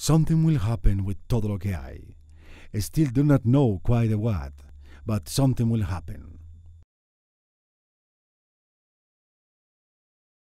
Something will happen with todo lo que hay. Still do not know quite what, but something will happen.